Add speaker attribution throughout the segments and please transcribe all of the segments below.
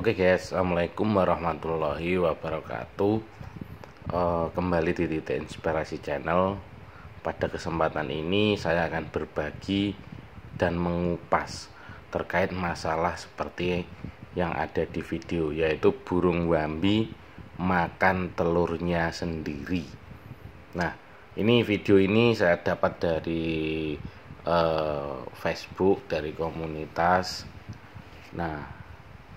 Speaker 1: Oke okay guys, assalamualaikum warahmatullahi wabarakatuh. Uh, kembali di titik inspirasi channel. Pada kesempatan ini saya akan berbagi dan mengupas terkait masalah seperti yang ada di video yaitu burung wambi makan telurnya sendiri. Nah, ini video ini saya dapat dari uh, Facebook dari komunitas. Nah,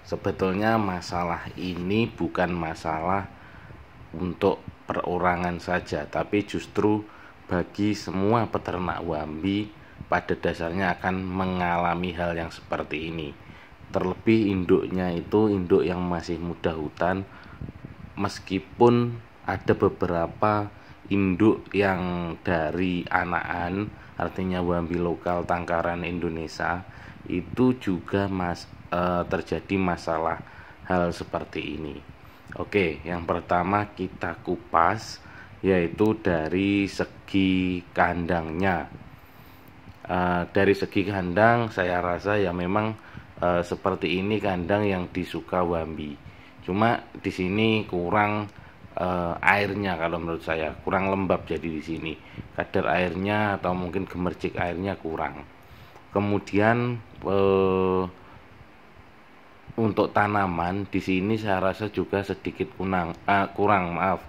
Speaker 1: sebetulnya masalah ini bukan masalah untuk perorangan saja, tapi justru bagi semua peternak wambi pada dasarnya akan mengalami hal yang seperti ini. Terlebih induknya itu induk yang masih muda hutan meskipun ada beberapa induk yang dari anakan artinya wambi lokal tangkaran Indonesia itu juga mas e, terjadi masalah hal seperti ini. Oke, yang pertama kita kupas yaitu dari segi kandangnya Eh, dari segi kandang saya rasa ya memang uh, seperti ini kandang yang disuka wambi. cuma di sini kurang uh, airnya kalau menurut saya kurang lembab jadi di sini kadar airnya atau mungkin gemercik airnya kurang kemudian uh, untuk tanaman di sini saya rasa juga sedikit kunang, uh, kurang maaf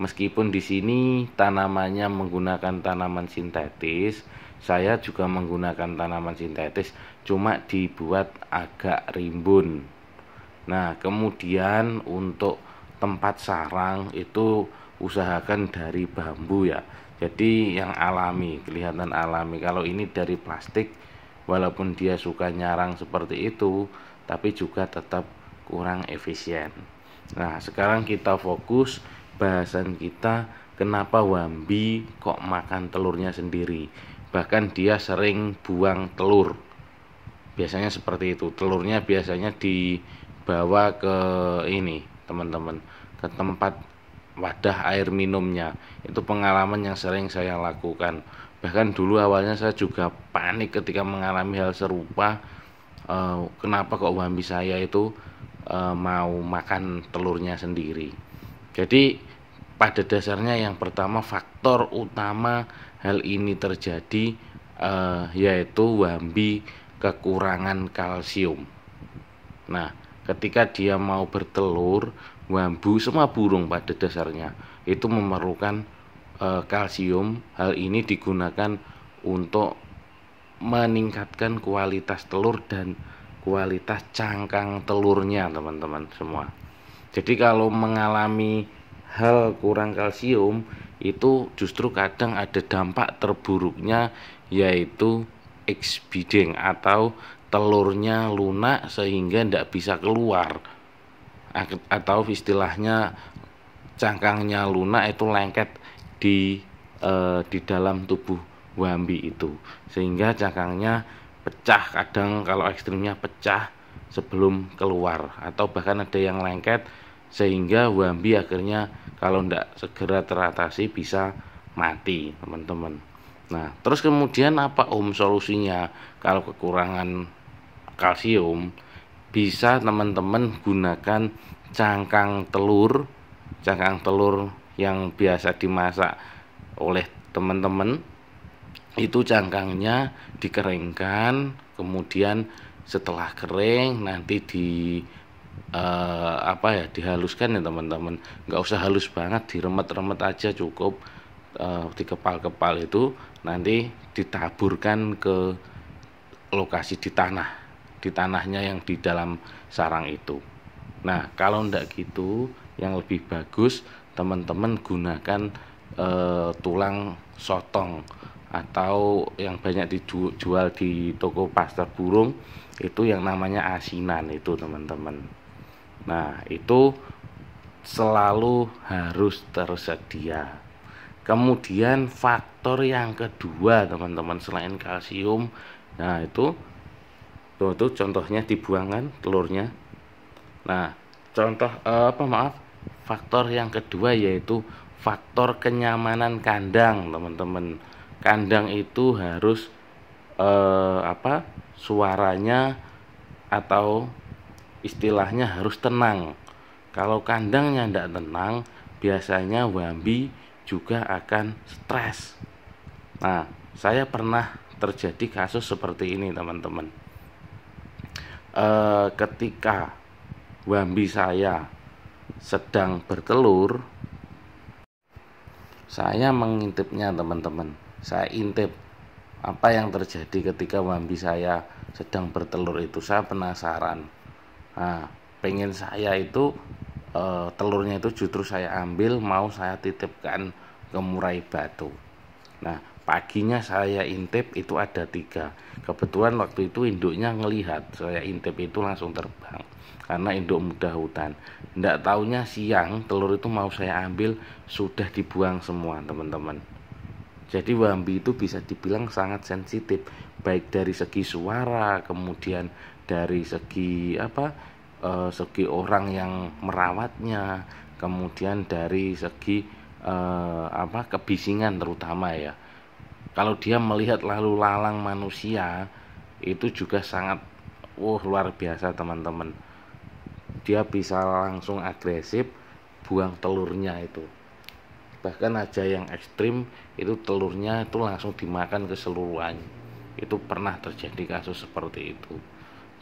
Speaker 1: meskipun di sini tanamannya menggunakan tanaman sintetis saya juga menggunakan tanaman sintetis cuma dibuat agak rimbun nah kemudian untuk tempat sarang itu usahakan dari bambu ya jadi yang alami kelihatan alami kalau ini dari plastik walaupun dia suka nyarang seperti itu tapi juga tetap kurang efisien nah sekarang kita fokus bahasan kita kenapa wambi kok makan telurnya sendiri bahkan dia sering buang telur biasanya seperti itu telurnya biasanya dibawa ke ini teman-teman ke tempat wadah air minumnya itu pengalaman yang sering saya lakukan bahkan dulu awalnya saya juga panik ketika mengalami hal serupa e, kenapa kok wambi saya itu e, mau makan telurnya sendiri jadi pada dasarnya yang pertama faktor utama hal ini terjadi eh, yaitu wambi kekurangan kalsium. Nah, ketika dia mau bertelur, wambu semua burung pada dasarnya itu memerlukan eh, kalsium. Hal ini digunakan untuk meningkatkan kualitas telur dan kualitas cangkang telurnya, teman-teman semua. Jadi kalau mengalami hal kurang kalsium itu justru kadang ada dampak terburuknya yaitu eksbideng atau telurnya lunak sehingga tidak bisa keluar atau istilahnya cangkangnya lunak itu lengket di e, di dalam tubuh wambi itu sehingga cangkangnya pecah kadang kalau ekstrimnya pecah sebelum keluar atau bahkan ada yang lengket sehingga Wambi akhirnya kalau tidak segera teratasi bisa mati teman-teman nah terus kemudian apa om solusinya kalau kekurangan kalsium bisa teman-teman gunakan cangkang telur cangkang telur yang biasa dimasak oleh teman-teman itu cangkangnya dikeringkan kemudian setelah kering nanti di uh, apa ya dihaluskan ya teman-teman nggak usah halus banget diremet-remet aja cukup uh, eh, dikepal-kepal itu nanti ditaburkan ke lokasi di tanah di tanahnya yang di dalam sarang itu nah kalau ndak gitu yang lebih bagus teman-teman gunakan e, tulang sotong atau yang banyak dijual di toko pasar burung itu yang namanya asinan itu teman-teman Nah, itu selalu harus tersedia. Kemudian faktor yang kedua, teman-teman, selain kalsium, nah itu tuh, tuh contohnya kan telurnya. Nah, contoh eh, apa maaf, faktor yang kedua yaitu faktor kenyamanan kandang, teman-teman. Kandang itu harus eh, apa? suaranya atau istilahnya harus tenang. Kalau kandangnya tidak tenang, biasanya wambi juga akan stres. Nah, saya pernah terjadi kasus seperti ini, teman-teman. E, ketika wambi saya sedang bertelur, saya mengintipnya, teman-teman. Saya intip apa yang terjadi ketika wambi saya sedang bertelur itu. Saya penasaran nah pengen saya itu e, telurnya itu justru saya ambil mau saya titipkan ke Murai Batu nah paginya saya intip itu ada tiga kebetulan waktu itu induknya ngelihat saya intip itu langsung terbang karena induk muda hutan Tidak taunya siang telur itu mau saya ambil sudah dibuang semua teman-teman jadi Wambi itu bisa dibilang sangat sensitif baik dari segi suara kemudian dari segi apa e, segi orang yang merawatnya kemudian dari segi e, apa kebisingan terutama ya kalau dia melihat lalu lalang manusia itu juga sangat wah uh, luar biasa teman-teman dia bisa langsung agresif buang telurnya itu bahkan aja yang ekstrim itu telurnya itu langsung dimakan keseluruhan itu pernah terjadi kasus seperti itu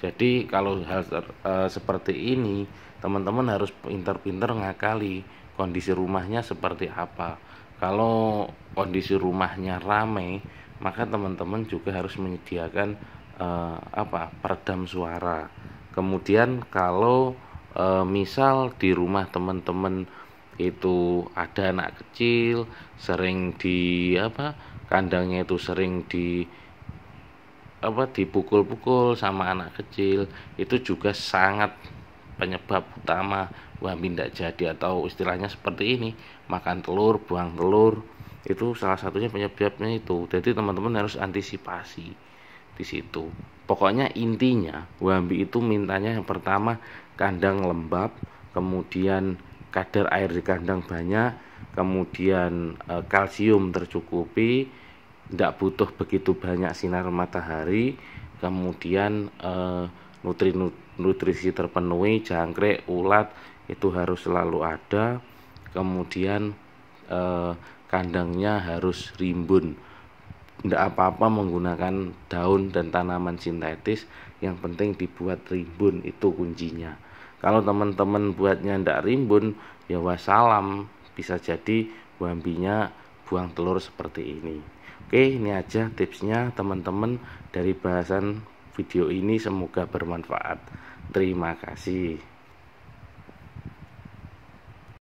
Speaker 1: jadi kalau hal uh, seperti ini teman-teman harus pinter-pinter ngakali kondisi rumahnya seperti apa. Kalau kondisi rumahnya ramai, maka teman-teman juga harus menyediakan uh, apa peredam suara. Kemudian kalau e, misal di rumah teman-teman itu ada anak kecil, sering di apa kandangnya itu sering di apa dipukul-pukul sama anak kecil itu juga sangat penyebab utama wahmin tidak jadi atau istilahnya seperti ini makan telur buang telur itu salah satunya penyebabnya itu jadi teman-teman harus antisipasi di situ pokoknya intinya wambi itu mintanya yang pertama kandang lembab kemudian kadar air di kandang banyak kemudian e, kalsium tercukupi tidak butuh begitu banyak sinar matahari kemudian eh, nutri nutrisi terpenuhi jangkrik ulat itu harus selalu ada kemudian eh, kandangnya harus rimbun tidak apa-apa menggunakan daun dan tanaman sintetis yang penting dibuat rimbun itu kuncinya kalau teman-teman buatnya tidak rimbun ya wassalam bisa jadi wambinya buang telur seperti ini Oke, ini aja tipsnya teman-teman dari bahasan video ini semoga bermanfaat. Terima kasih.